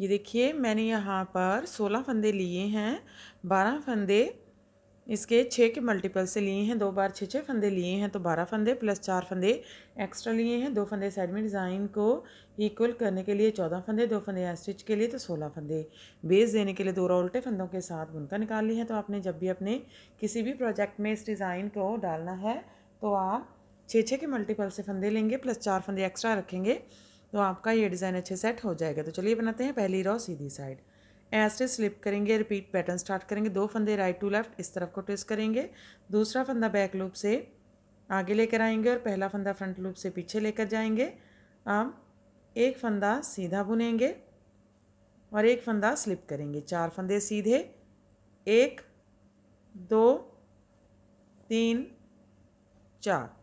ये देखिए मैंने यहाँ पर सोलह फंदे लिए हैं बारह फंदे इसके छः के मल्टीपल से लिए हैं दो बार छः छः फंदे लिए हैं तो बारह फंदे प्लस चार फंदे एक्स्ट्रा लिए हैं दो फंदे साइड में डिज़ाइन को इक्वल करने के लिए चौदह फंदे दो फंदे स्टिच के लिए तो सोलह फंदे बेस देने के लिए दो रो उल्टे फंदों के साथ बुनकर निकाल लिए हैं तो आपने जब भी अपने किसी भी प्रोजेक्ट में इस डिज़ाइन को डालना है तो आप छः छः के मल्टीपल से फंदे लेंगे प्लस चार फंदे एक्स्ट्रा रखेंगे तो आपका ये डिज़ाइन अच्छे सेट हो जाएगा तो चलिए बनाते हैं पहली रॉ सीधी साइड ऐसे स्लिप करेंगे रिपीट पैटर्न स्टार्ट करेंगे दो फंदे राइट टू लेफ्ट इस तरफ को ट्विस्ट करेंगे दूसरा फंदा बैक लूप से आगे लेकर आएंगे और पहला फंदा फ्रंट लूप से पीछे लेकर जाएंगे अब एक फंदा सीधा बुनेंगे और एक फंदा स्लिप करेंगे चार फंदे सीधे एक दो तीन चार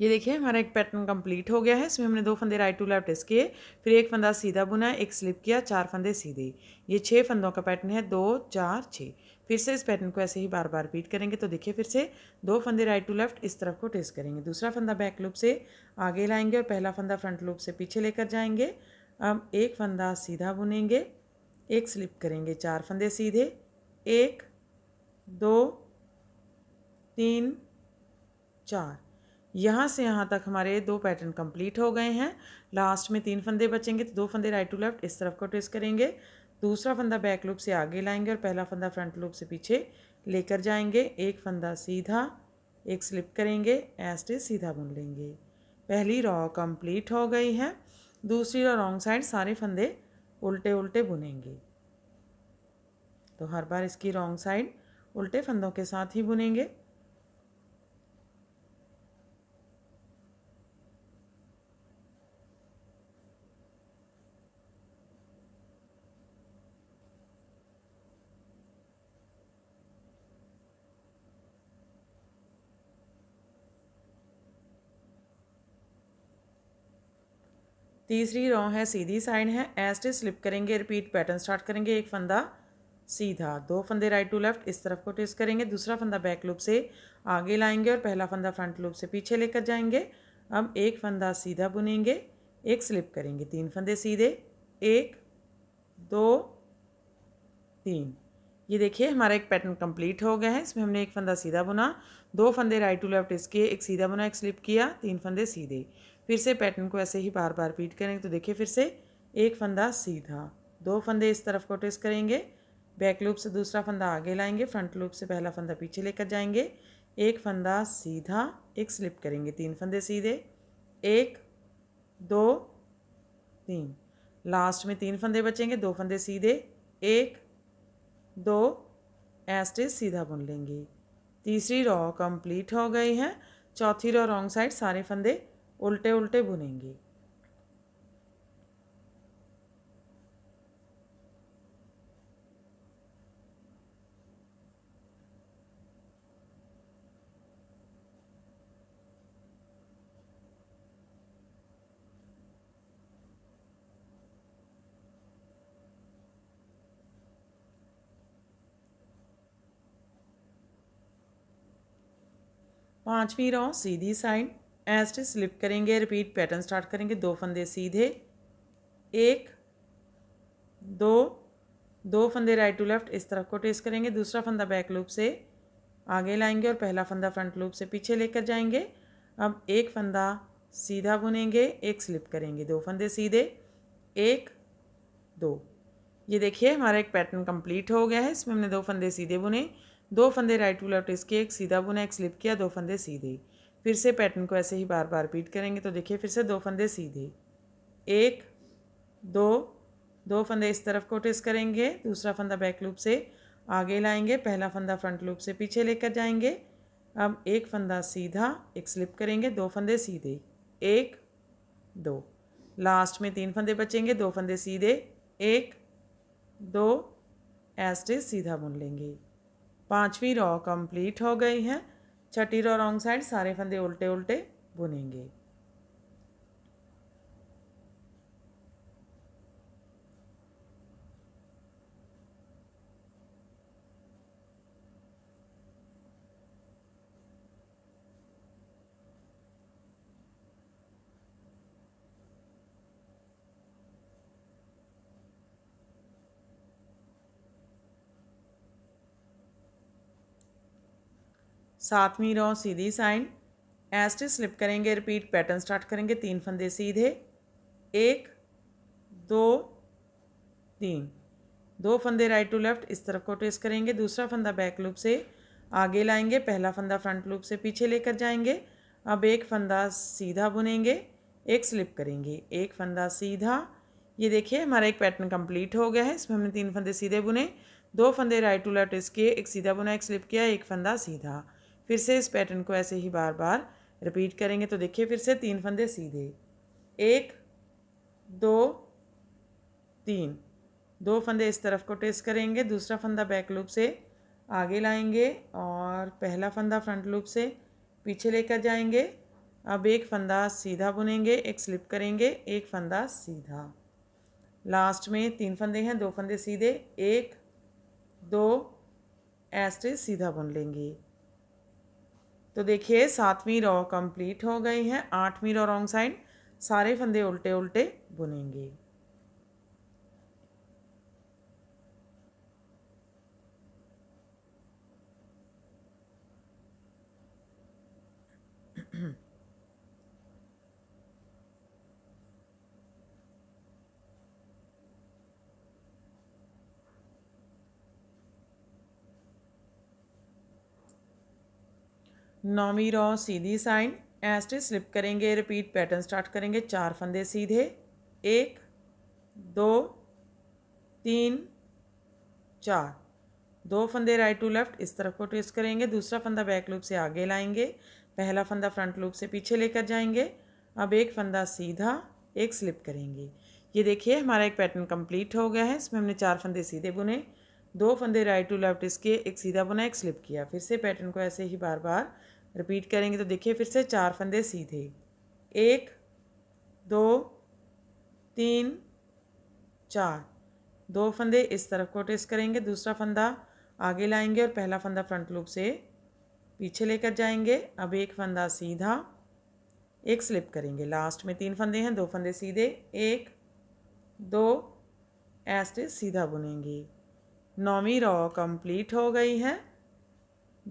ये देखिए हमारा एक पैटर्न कंप्लीट हो गया है इसमें हमने दो फंदे राइट टू लेफ्ट टेस्ट किए फिर एक फंदा सीधा बुना एक स्लिप किया चार फंदे सीधे ये छः फंदों का पैटर्न है दो चार छः फिर से इस पैटर्न को ऐसे ही बार बार रिपीट करेंगे तो देखिए फिर से दो फंदे राइट टू लेफ्ट इस तरफ को टेस्ट करेंगे दूसरा फंदा बैक लूप से आगे लाएंगे और पहला फंदा फ्रंट लूप से पीछे लेकर जाएंगे अब एक फंदा सीधा बुनेंगे एक स्लिप करेंगे चार फंदे सीधे एक दो तीन चार यहाँ से यहाँ तक हमारे दो पैटर्न कंप्लीट हो गए हैं लास्ट में तीन फंदे बचेंगे तो दो फंदे राइट टू लेफ्ट इस तरफ को ट्विस्ट करेंगे दूसरा फंदा बैक लूप से आगे लाएंगे और पहला फंदा फ्रंट लूप से पीछे लेकर जाएंगे एक फंदा सीधा एक स्लिप करेंगे एस्टे सीधा बुन लेंगे पहली रॉ कंप्लीट हो गई है दूसरी रॉ रॉन्ग साइड सारे फंदे उल्टे उल्टे बुनेंगे तो हर बार इसकी रॉन्ग साइड उल्टे फंदों के साथ ही बुनेंगे तीसरी रॉ है सीधी साइड है एस्टे स्लिप करेंगे रिपीट पैटर्न स्टार्ट करेंगे एक फंदा सीधा दो फंदे राइट टू लेफ्ट इस तरफ को ट्विस्ट करेंगे दूसरा फंदा बैक लूप से आगे लाएंगे और पहला फंदा फ्रंट लूप से पीछे लेकर जाएंगे अब एक फंदा सीधा बुनेंगे एक स्लिप करेंगे तीन फंदे सीधे एक दो तीन ये देखिए हमारा एक पैटर्न कंप्लीट हो गया है इसमें हमने एक फंदा सीधा बुना दो फंदे राइट टू लेफ्ट इसके एक सीधा बुना एक स्लिप किया तीन फंदे सीधे फिर से पैटर्न को ऐसे ही बार बार रिपीट करेंगे तो देखिए फिर से एक फंदा सीधा दो फंदे इस तरफ को ट्विस्ट करेंगे बैक लूप से दूसरा फंदा आगे लाएंगे फ्रंट लूप से पहला फंदा पीछे लेकर जाएंगे एक फंदा सीधा एक स्लिप करेंगे तीन फंदे सीधे एक दो तीन लास्ट में तीन फंदे बचेंगे दो फंदे सीधे एक दो एस्टेज सीधा बुन लेंगे तीसरी रॉ कंप्लीट हो गई है चौथी रॉ रॉन्ग साइड सारे फंदे उल्टे उल्टे बुनेंगे पांचवी रॉ सीधी साइड एस्ट स्लिप करेंगे रिपीट पैटर्न स्टार्ट करेंगे दो फंदे सीधे एक दो दो फंदे राइट टू लेफ्ट इस तरफ को टेस्ट करेंगे दूसरा फंदा बैक लूप से आगे लाएंगे और पहला फंदा फ्रंट लूप से पीछे लेकर जाएंगे अब एक फंदा सीधा बुनेंगे एक स्लिप करेंगे दो फंदे सीधे एक दो ये देखिए हमारा एक पैटर्न कंप्लीट हो गया है इसमें हमने दो फंदे सीधे बुने दो फंदे राइट टू लेफ्ट इसके एक सीधा बुना एक स्लिप किया दो फंदे सीधे फिर से पैटर्न को ऐसे ही बार बार रिपीट करेंगे तो देखिए फिर से दो फंदे सीधे एक दो दो फंदे इस तरफ को ट्रेस करेंगे दूसरा फंदा बैक लूप से आगे लाएंगे पहला फंदा फ्रंट लूप से पीछे लेकर जाएंगे अब एक फंदा सीधा एक स्लिप करेंगे दो फंदे सीधे एक दो लास्ट में तीन फंदे बचेंगे दो फंदे सीधे एक दो एस्टे सीधा बुन लेंगे पाँचवीं रॉ कंप्लीट हो गई है छठी रो रॉन्ग साइड सारे फंदे उल्टे उल्टे बुनेंगे साथ में रहो सीधी साइन एस्ट स्लिप करेंगे रिपीट पैटर्न स्टार्ट करेंगे तीन फंदे सीधे एक दो तीन दो फंदे राइट टू लेफ्ट इस तरफ को ट्रेस करेंगे दूसरा फंदा बैक लूप से आगे लाएंगे पहला फंदा फ्रंट लूप से पीछे लेकर जाएंगे अब एक फंदा सीधा बुनेंगे एक स्लिप करेंगे एक फंदा सीधा ये देखिए हमारा एक पैटर्न कंप्लीट हो गया है इसमें हमने तीन फंदे सीधे बुने दो फंदे राइट टू लेफ्ट इसके एक सीधा बुना एक स्लिप किया एक फंदा सीधा फिर से इस पैटर्न को ऐसे ही बार बार रिपीट करेंगे तो देखिए फिर से तीन फंदे सीधे एक दो तीन दो फंदे इस तरफ को टेस्ट करेंगे दूसरा फंदा बैक लूप से आगे लाएंगे और पहला फंदा फ्रंट लूप से पीछे लेकर जाएंगे अब एक फंदा सीधा बुनेंगे एक स्लिप करेंगे एक फंदा सीधा लास्ट में तीन फंदे हैं दो फंदे सीधे एक दो ऐसे सीधा बुन लेंगे तो देखिए सातवीं रॉ कंप्लीट हो गई है आठवीं रॉ रॉन्ग साइड सारे फंदे उल्टे उल्टे बुनेंगे नौवीं रॉ सीधी साइन एस्ट स्लिप करेंगे रिपीट पैटर्न स्टार्ट करेंगे चार फंदे सीधे एक दो तीन चार दो फंदे राइट टू लेफ्ट इस तरफ को ट्विस्ट करेंगे दूसरा फंदा बैक लूप से आगे लाएंगे पहला फंदा फ्रंट लूप से पीछे लेकर जाएंगे अब एक फंदा सीधा एक स्लिप करेंगे ये देखिए हमारा एक पैटर्न कंप्लीट हो गया है इसमें हमने चार फंदे सीधे बुने दो फंदे राइट टू लेफ्ट इसके एक सीधा बुना एक स्लिप किया फिर से पैटर्न को ऐसे ही बार बार रिपीट करेंगे तो देखिए फिर से चार फंदे सीधे एक दो तीन चार दो फंदे इस तरफ को ट्रेस करेंगे दूसरा फंदा आगे लाएंगे और पहला फंदा फ्रंट लूप से पीछे लेकर जाएंगे अब एक फंदा सीधा एक स्लिप करेंगे लास्ट में तीन फंदे हैं दो फंदे सीधे एक दो ऐसे सीधा बुनेंगे नौवीं रॉ कंप्लीट हो गई है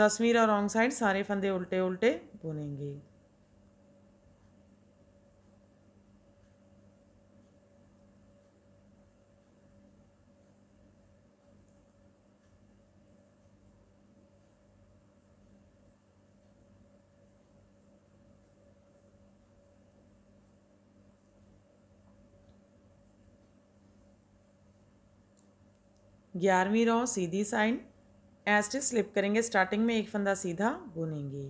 दसवीं रॉ रॉन्ग साइड सारे फंदे उल्टे उल्टे बुनेंगे ग्यारहवीं रो सीधी साइन एस्टिक स्लिप करेंगे स्टार्टिंग में एक फंदा सीधा बुनेंगे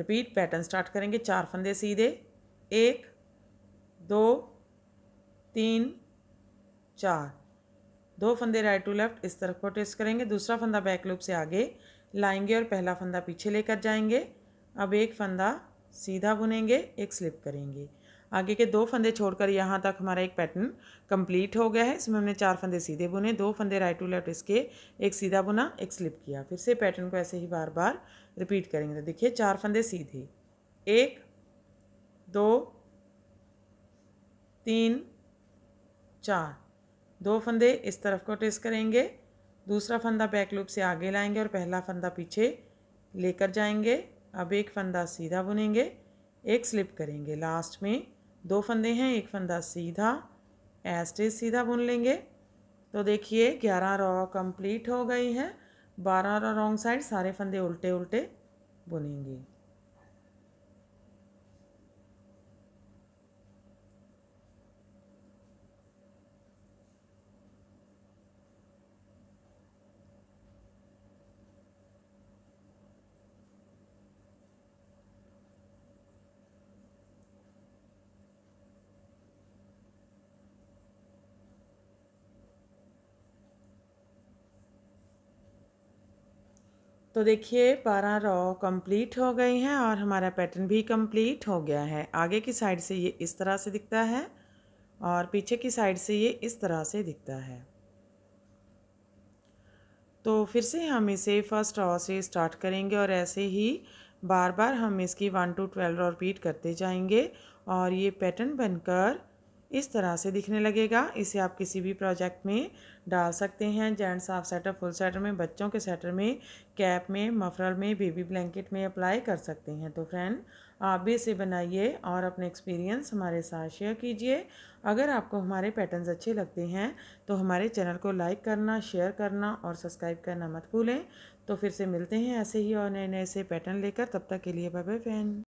रिपीट पैटर्न स्टार्ट करेंगे चार फंदे सीधे एक दो तीन चार दो फंदे राइट टू लेफ्ट इस तरफ को टेस्ट करेंगे दूसरा फंदा बैक लूप से आगे लाएंगे और पहला फंदा पीछे लेकर जाएंगे अब एक फंदा सीधा बुनेंगे एक स्लिप करेंगे आगे के दो फंदे छोड़कर यहाँ तक हमारा एक पैटर्न कंप्लीट हो गया है इसमें हमने चार फंदे सीधे बुने दो फंदे राइट टू लेफ्ट इसके एक सीधा बुना एक स्लिप किया फिर से पैटर्न को ऐसे ही बार बार रिपीट करेंगे तो देखिए चार फंदे सीधे एक दो तीन चार दो फंदे इस तरफ को ट्रेस करेंगे दूसरा फंदा बैक लूप से आगे लाएंगे और पहला फंदा पीछे लेकर जाएंगे अब एक फंदा सीधा बुनेंगे एक स्लिप करेंगे लास्ट में दो फंदे हैं एक फंदा सीधा एस्टेज सीधा बुन लेंगे तो देखिए ग्यारह रॉ कंप्लीट हो गई है बारह रॉ रॉन्ग साइड सारे फंदे उल्टे उल्टे बुनेंगे तो देखिए बारह रॉ कंप्लीट हो गई हैं और हमारा पैटर्न भी कंप्लीट हो गया है आगे की साइड से ये इस तरह से दिखता है और पीछे की साइड से ये इस तरह से दिखता है तो फिर से हम इसे फर्स्ट रॉ से स्टार्ट करेंगे और ऐसे ही बार बार हम इसकी one two twelve row repeat करते जाएंगे और ये पैटर्न बनकर इस तरह से दिखने लगेगा इसे आप किसी भी प्रोजेक्ट में डाल सकते हैं gents half sweater full sweater में बच्चों के स्वेटर में कैप में मफरल में बेबी ब्लैंकेट में अप्लाई कर सकते हैं तो फ्रेंड आप भी इसे बनाइए और अपने एक्सपीरियंस हमारे साथ शेयर कीजिए अगर आपको हमारे पैटर्न्स अच्छे लगते हैं तो हमारे चैनल को लाइक करना शेयर करना और सब्सक्राइब करना मत भूलें तो फिर से मिलते हैं ऐसे ही और नए नए से पैटर्न लेकर तब तक के लिए बाय बाय फ्रेंड